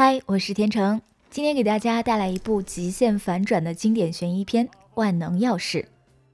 嗨，我是天成，今天给大家带来一部极限反转的经典悬疑片《万能钥匙》。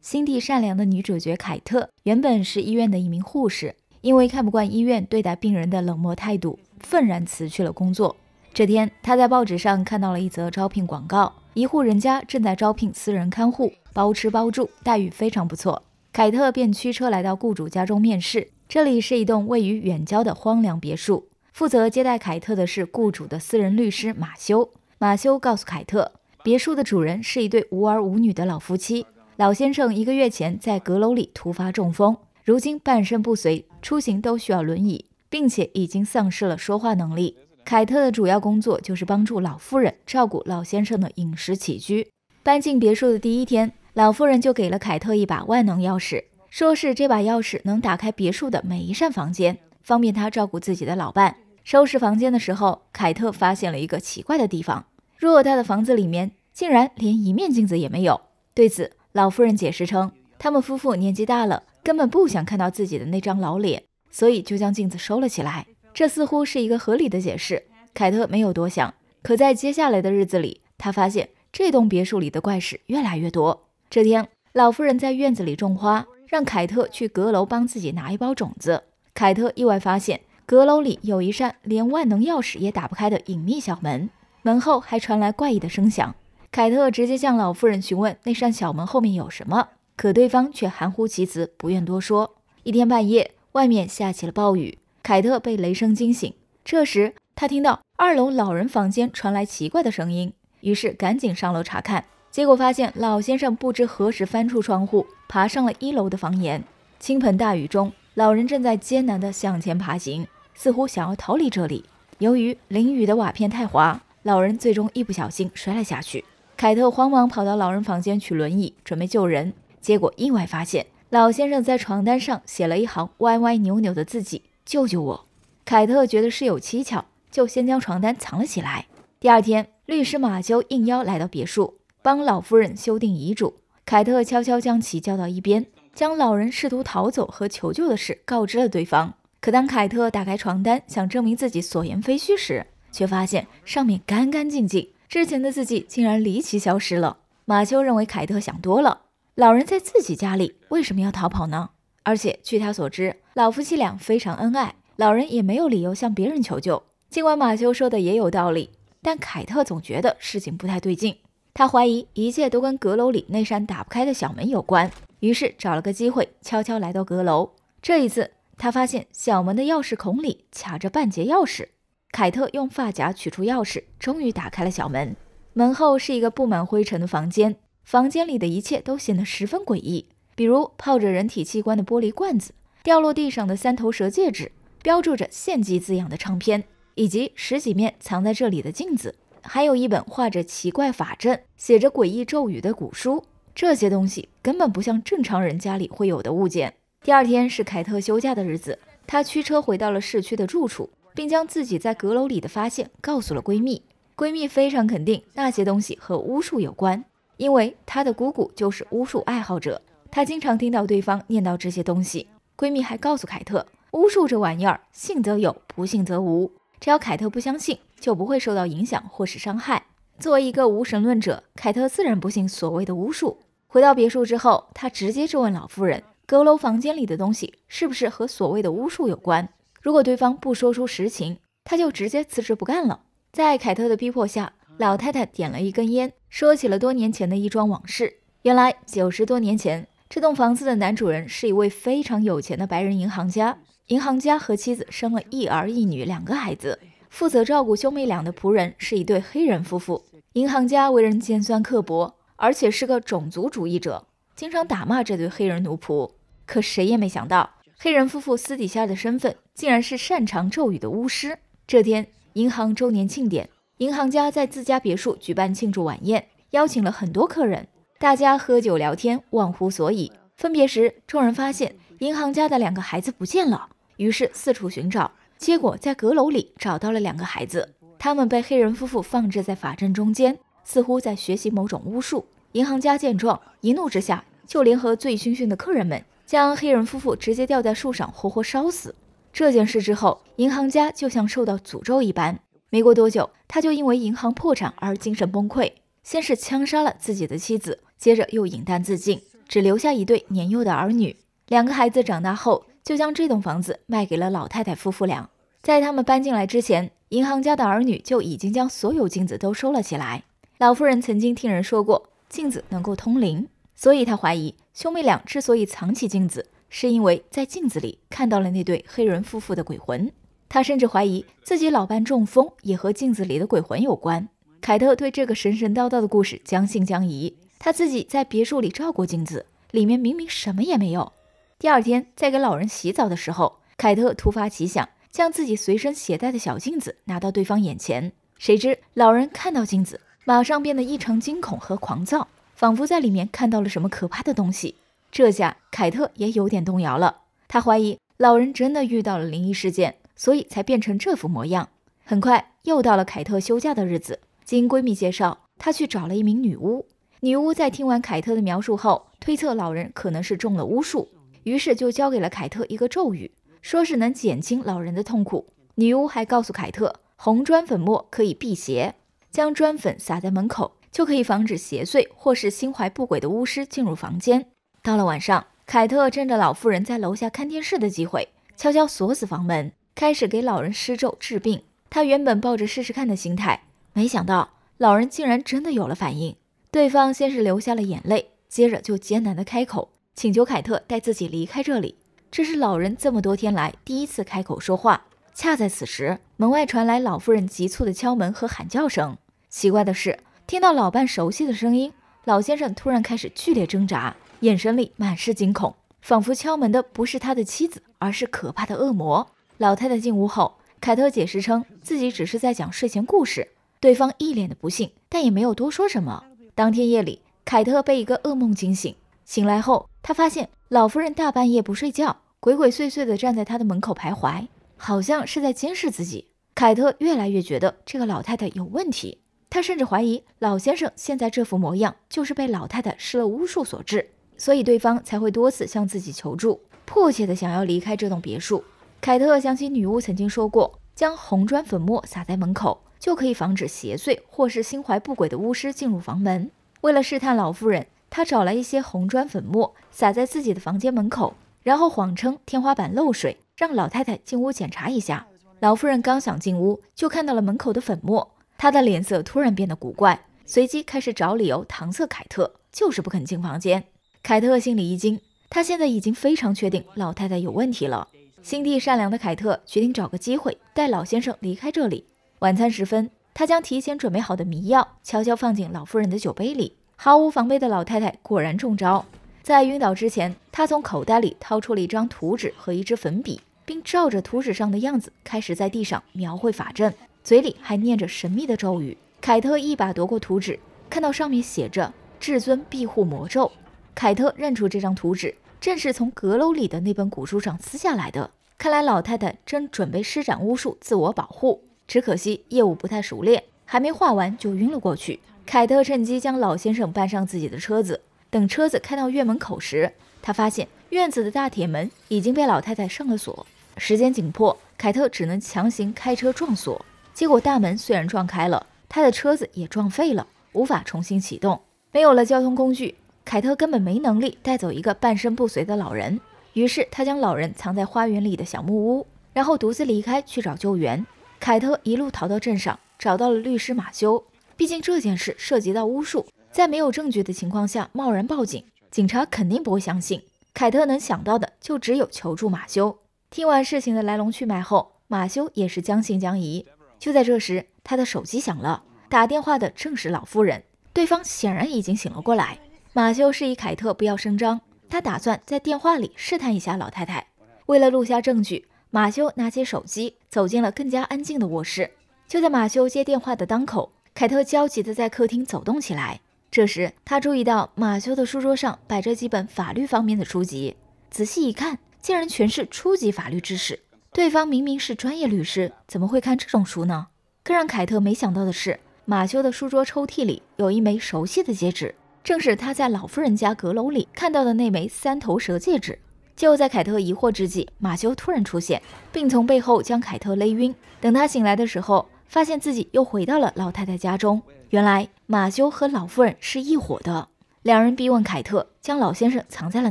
心地善良的女主角凯特原本是医院的一名护士，因为看不惯医院对待病人的冷漠态度，愤然辞去了工作。这天，她在报纸上看到了一则招聘广告，一户人家正在招聘私人看护，包吃包住，待遇非常不错。凯特便驱车来到雇主家中面试。这里是一栋位于远郊的荒凉别墅。负责接待凯特的是雇主的私人律师马修。马修告诉凯特，别墅的主人是一对无儿无女的老夫妻。老先生一个月前在阁楼里突发中风，如今半身不遂，出行都需要轮椅，并且已经丧失了说话能力。凯特的主要工作就是帮助老夫人照顾老先生的饮食起居。搬进别墅的第一天，老夫人就给了凯特一把万能钥匙，说是这把钥匙能打开别墅的每一扇房间，方便她照顾自己的老伴。收拾房间的时候，凯特发现了一个奇怪的地方：偌大的房子里面竟然连一面镜子也没有。对此，老夫人解释称，他们夫妇年纪大了，根本不想看到自己的那张老脸，所以就将镜子收了起来。这似乎是一个合理的解释。凯特没有多想，可在接下来的日子里，他发现这栋别墅里的怪事越来越多。这天，老夫人在院子里种花，让凯特去阁楼帮自己拿一包种子。凯特意外发现。阁楼里有一扇连万能钥匙也打不开的隐秘小门，门后还传来怪异的声响。凯特直接向老夫人询问那扇小门后面有什么，可对方却含糊其辞，不愿多说。一天半夜，外面下起了暴雨，凯特被雷声惊醒，这时他听到二楼老人房间传来奇怪的声音，于是赶紧上楼查看，结果发现老先生不知何时翻出窗户，爬上了一楼的房檐。倾盆大雨中，老人正在艰难地向前爬行。似乎想要逃离这里。由于淋雨的瓦片太滑，老人最终一不小心摔了下去。凯特慌忙跑到老人房间取轮椅，准备救人，结果意外发现老先生在床单上写了一行歪歪扭扭的字迹：“救救我。”凯特觉得事有蹊跷，就先将床单藏了起来。第二天，律师马修应邀来到别墅，帮老夫人修订遗嘱。凯特悄悄将其叫到一边，将老人试图逃走和求救的事告知了对方。可当凯特打开床单，想证明自己所言非虚时，却发现上面干干净净，之前的字迹竟然离奇消失了。马修认为凯特想多了，老人在自己家里为什么要逃跑呢？而且据他所知，老夫妻俩非常恩爱，老人也没有理由向别人求救。尽管马修说的也有道理，但凯特总觉得事情不太对劲。他怀疑一切都跟阁楼里那扇打不开的小门有关，于是找了个机会悄悄来到阁楼。这一次。他发现小门的钥匙孔里卡着半截钥匙，凯特用发夹取出钥匙，终于打开了小门。门后是一个布满灰尘的房间，房间里的一切都显得十分诡异，比如泡着人体器官的玻璃罐子，掉落地上的三头蛇戒指，标注着“献祭”字样的唱片，以及十几面藏在这里的镜子，还有一本画着奇怪法阵、写着诡异咒语的古书。这些东西根本不像正常人家里会有的物件。第二天是凯特休假的日子，她驱车回到了市区的住处，并将自己在阁楼里的发现告诉了闺蜜。闺蜜非常肯定那些东西和巫术有关，因为她的姑姑就是巫术爱好者，她经常听到对方念叨这些东西。闺蜜还告诉凯特，巫术这玩意儿信则有，不信则无，只要凯特不相信，就不会受到影响或是伤害。作为一个无神论者，凯特自然不信所谓的巫术。回到别墅之后，她直接质问老夫人。阁楼房间里的东西是不是和所谓的巫术有关？如果对方不说出实情，他就直接辞职不干了。在凯特的逼迫下，老太太点了一根烟，说起了多年前的一桩往事。原来九十多年前，这栋房子的男主人是一位非常有钱的白人银行家。银行家和妻子生了一儿一女两个孩子。负责照顾兄妹俩的仆人是一对黑人夫妇。银行家为人尖酸刻薄，而且是个种族主义者，经常打骂这对黑人奴仆。可谁也没想到，黑人夫妇私底下的身份竟然是擅长咒语的巫师。这天，银行周年庆典，银行家在自家别墅举办庆祝晚宴，邀请了很多客人。大家喝酒聊天，忘乎所以。分别时，众人发现银行家的两个孩子不见了，于是四处寻找，结果在阁楼里找到了两个孩子。他们被黑人夫妇放置在法阵中间，似乎在学习某种巫术。银行家见状，一怒之下就联合醉醺醺的客人们。将黑人夫妇直接吊在树上，活活烧死。这件事之后，银行家就像受到诅咒一般。没过多久，他就因为银行破产而精神崩溃，先是枪杀了自己的妻子，接着又饮弹自尽，只留下一对年幼的儿女。两个孩子长大后，就将这栋房子卖给了老太太夫妇俩。在他们搬进来之前，银行家的儿女就已经将所有镜子都收了起来。老夫人曾经听人说过镜子能够通灵，所以她怀疑。兄妹俩之所以藏起镜子，是因为在镜子里看到了那对黑人夫妇的鬼魂。他甚至怀疑自己老伴中风也和镜子里的鬼魂有关。凯特对这个神神叨叨的故事将信将疑。他自己在别墅里照过镜子，里面明明什么也没有。第二天，在给老人洗澡的时候，凯特突发奇想，将自己随身携带的小镜子拿到对方眼前。谁知老人看到镜子，马上变得异常惊恐和狂躁。仿佛在里面看到了什么可怕的东西，这下凯特也有点动摇了。她怀疑老人真的遇到了灵异事件，所以才变成这副模样。很快又到了凯特休假的日子，经闺蜜介绍，她去找了一名女巫。女巫在听完凯特的描述后，推测老人可能是中了巫术，于是就教给了凯特一个咒语，说是能减轻老人的痛苦。女巫还告诉凯特，红砖粉末可以辟邪，将砖粉撒在门口。就可以防止邪祟或是心怀不轨的巫师进入房间。到了晚上，凯特趁着老妇人在楼下看电视的机会，悄悄锁死房门，开始给老人施咒治病。她原本抱着试试看的心态，没想到老人竟然真的有了反应。对方先是流下了眼泪，接着就艰难地开口，请求凯特带自己离开这里。这是老人这么多天来第一次开口说话。恰在此时，门外传来老妇人急促的敲门和喊叫声。奇怪的是。听到老伴熟悉的声音，老先生突然开始剧烈挣扎，眼神里满是惊恐，仿佛敲门的不是他的妻子，而是可怕的恶魔。老太太进屋后，凯特解释称自己只是在讲睡前故事，对方一脸的不信，但也没有多说什么。当天夜里，凯特被一个噩梦惊醒，醒来后，他发现老夫人大半夜不睡觉，鬼鬼祟祟的站在他的门口徘徊，好像是在监视自己。凯特越来越觉得这个老太太有问题。他甚至怀疑老先生现在这副模样就是被老太太施了巫术所致，所以对方才会多次向自己求助，迫切的想要离开这栋别墅。凯特想起女巫曾经说过，将红砖粉末撒在门口就可以防止邪祟或是心怀不轨的巫师进入房门。为了试探老夫人，他找来一些红砖粉末撒在自己的房间门口，然后谎称天花板漏水，让老太太进屋检查一下。老夫人刚想进屋，就看到了门口的粉末。他的脸色突然变得古怪，随即开始找理由搪塞凯特，就是不肯进房间。凯特心里一惊，他现在已经非常确定老太太有问题了。心地善良的凯特决定找个机会带老先生离开这里。晚餐时分，他将提前准备好的迷药悄悄放进老夫人的酒杯里，毫无防备的老太太果然中招。在晕倒之前，她从口袋里掏出了一张图纸和一支粉笔，并照着图纸上的样子开始在地上描绘法阵。嘴里还念着神秘的咒语，凯特一把夺过图纸，看到上面写着“至尊庇护魔咒”。凯特认出这张图纸正是从阁楼里的那本古书上撕下来的。看来老太太正准备施展巫术自我保护，只可惜业务不太熟练，还没画完就晕了过去。凯特趁机将老先生搬上自己的车子。等车子开到院门口时，他发现院子的大铁门已经被老太太上了锁。时间紧迫，凯特只能强行开车撞锁。结果大门虽然撞开了，他的车子也撞废了，无法重新启动。没有了交通工具，凯特根本没能力带走一个半身不遂的老人。于是他将老人藏在花园里的小木屋，然后独自离开去找救援。凯特一路逃到镇上，找到了律师马修。毕竟这件事涉及到巫术，在没有证据的情况下贸然报警，警察肯定不会相信。凯特能想到的就只有求助马修。听完事情的来龙去脉后，马修也是将信将疑。就在这时，他的手机响了。打电话的正是老夫人，对方显然已经醒了过来。马修示意凯特不要声张，他打算在电话里试探一下老太太。为了录下证据，马修拿起手机走进了更加安静的卧室。就在马修接电话的当口，凯特焦急地在客厅走动起来。这时，他注意到马修的书桌上摆着几本法律方面的书籍，仔细一看，竟然全是初级法律知识。对方明明是专业律师，怎么会看这种书呢？更让凯特没想到的是，马修的书桌抽屉里有一枚熟悉的戒指，正是他在老夫人家阁楼里看到的那枚三头蛇戒指。就在凯特疑惑之际，马修突然出现，并从背后将凯特勒晕。等他醒来的时候，发现自己又回到了老太太家中。原来马修和老夫人是一伙的，两人逼问凯特将老先生藏在了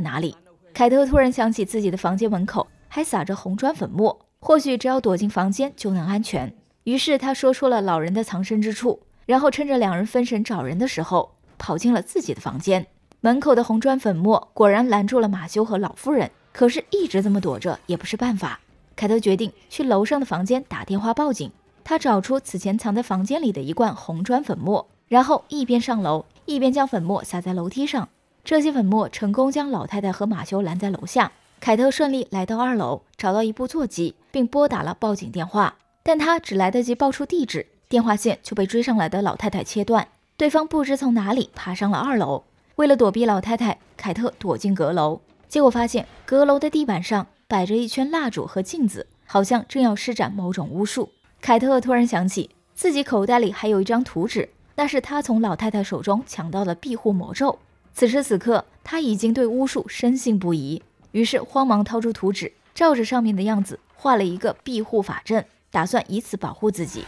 哪里。凯特突然想起自己的房间门口。还撒着红砖粉末，或许只要躲进房间就能安全。于是他说出了老人的藏身之处，然后趁着两人分神找人的时候，跑进了自己的房间。门口的红砖粉末果然拦住了马修和老夫人，可是，一直这么躲着也不是办法。凯特决定去楼上的房间打电话报警。他找出此前藏在房间里的一罐红砖粉末，然后一边上楼，一边将粉末撒在楼梯上。这些粉末成功将老太太和马修拦在楼下。凯特顺利来到二楼，找到一部座机，并拨打了报警电话。但他只来得及报出地址，电话线就被追上来的老太太切断。对方不知从哪里爬上了二楼，为了躲避老太太，凯特躲进阁楼。结果发现阁楼的地板上摆着一圈蜡烛和镜子，好像正要施展某种巫术。凯特突然想起自己口袋里还有一张图纸，那是他从老太太手中抢到的庇护魔咒。此时此刻，他已经对巫术深信不疑。于是慌忙掏出图纸，照着上面的样子画了一个庇护法阵，打算以此保护自己。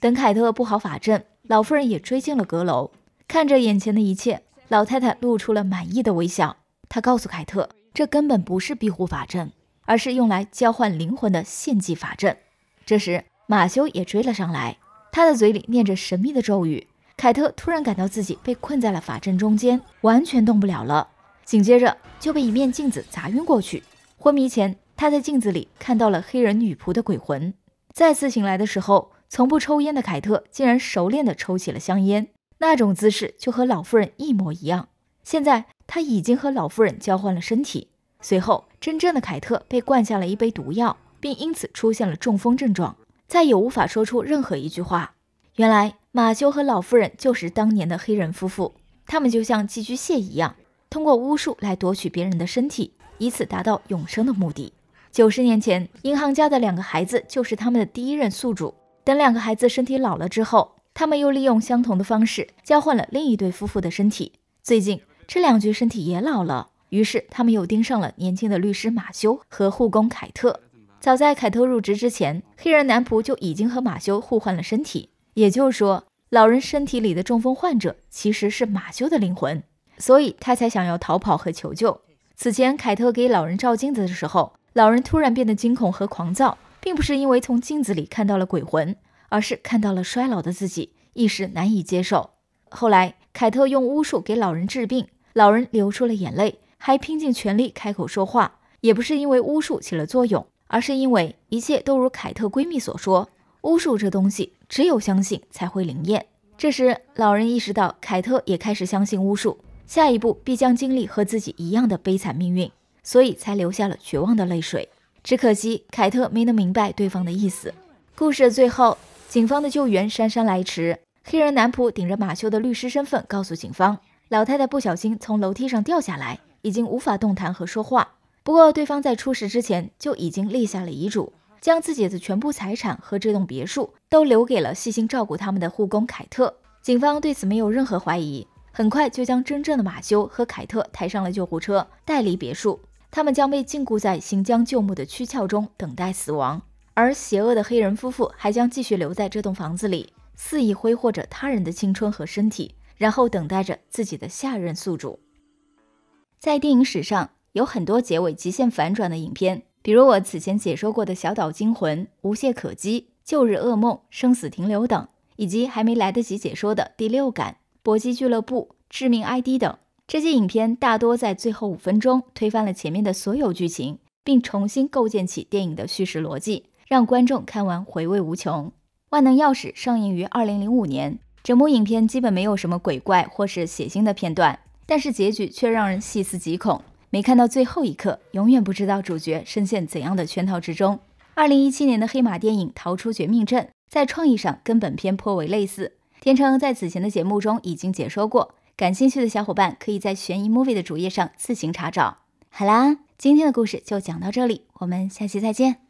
等凯特布好法阵，老妇人也追进了阁楼，看着眼前的一切，老太太露出了满意的微笑。她告诉凯特，这根本不是庇护法阵，而是用来交换灵魂的献祭法阵。这时，马修也追了上来。他的嘴里念着神秘的咒语，凯特突然感到自己被困在了法阵中间，完全动不了了。紧接着就被一面镜子砸晕过去。昏迷前，他在镜子里看到了黑人女仆的鬼魂。再次醒来的时候，从不抽烟的凯特竟然熟练地抽起了香烟，那种姿势就和老妇人一模一样。现在他已经和老妇人交换了身体。随后，真正的凯特被灌下了一杯毒药，并因此出现了中风症状。再也无法说出任何一句话。原来，马修和老夫人就是当年的黑人夫妇，他们就像寄居蟹一样，通过巫术来夺取别人的身体，以此达到永生的目的。九十年前，银行家的两个孩子就是他们的第一任宿主。等两个孩子身体老了之后，他们又利用相同的方式交换了另一对夫妇的身体。最近，这两具身体也老了，于是他们又盯上了年轻的律师马修和护工凯特。早在凯特入职之前，黑人男仆就已经和马修互换了身体。也就是说，老人身体里的中风患者其实是马修的灵魂，所以他才想要逃跑和求救。此前，凯特给老人照镜子的时候，老人突然变得惊恐和狂躁，并不是因为从镜子里看到了鬼魂，而是看到了衰老的自己，一时难以接受。后来，凯特用巫术给老人治病，老人流出了眼泪，还拼尽全力开口说话，也不是因为巫术起了作用。而是因为一切都如凯特闺蜜所说，巫术这东西只有相信才会灵验。这时，老人意识到凯特也开始相信巫术，下一步必将经历和自己一样的悲惨命运，所以才流下了绝望的泪水。只可惜凯特没能明白对方的意思。故事的最后，警方的救援姗姗来迟。黑人男仆顶着马修的律师身份，告诉警方，老太太不小心从楼梯上掉下来，已经无法动弹和说话。不过，对方在出事之前就已经立下了遗嘱，将自己的全部财产和这栋别墅都留给了细心照顾他们的护工凯特。警方对此没有任何怀疑，很快就将真正的马修和凯特抬上了救护车，带离别墅。他们将被禁锢在行将就木的躯壳中，等待死亡。而邪恶的黑人夫妇还将继续留在这栋房子里，肆意挥霍着他人的青春和身体，然后等待着自己的下任宿主。在电影史上。有很多结尾极限反转的影片，比如我此前解说过的小岛惊魂、无懈可击、旧日噩梦、生死停留等，以及还没来得及解说的第六感、搏击俱乐部、致命 ID 等。这些影片大多在最后五分钟推翻了前面的所有剧情，并重新构建起电影的叙事逻辑，让观众看完回味无穷。万能钥匙上映于二零零五年，整部影片基本没有什么鬼怪或是血腥的片段，但是结局却让人细思极恐。没看到最后一刻，永远不知道主角深陷怎样的圈套之中。二零一七年的黑马电影《逃出绝命镇》在创意上跟本片颇为类似。天成在此前的节目中已经解说过，感兴趣的小伙伴可以在悬疑 movie 的主页上自行查找。好啦，今天的故事就讲到这里，我们下期再见。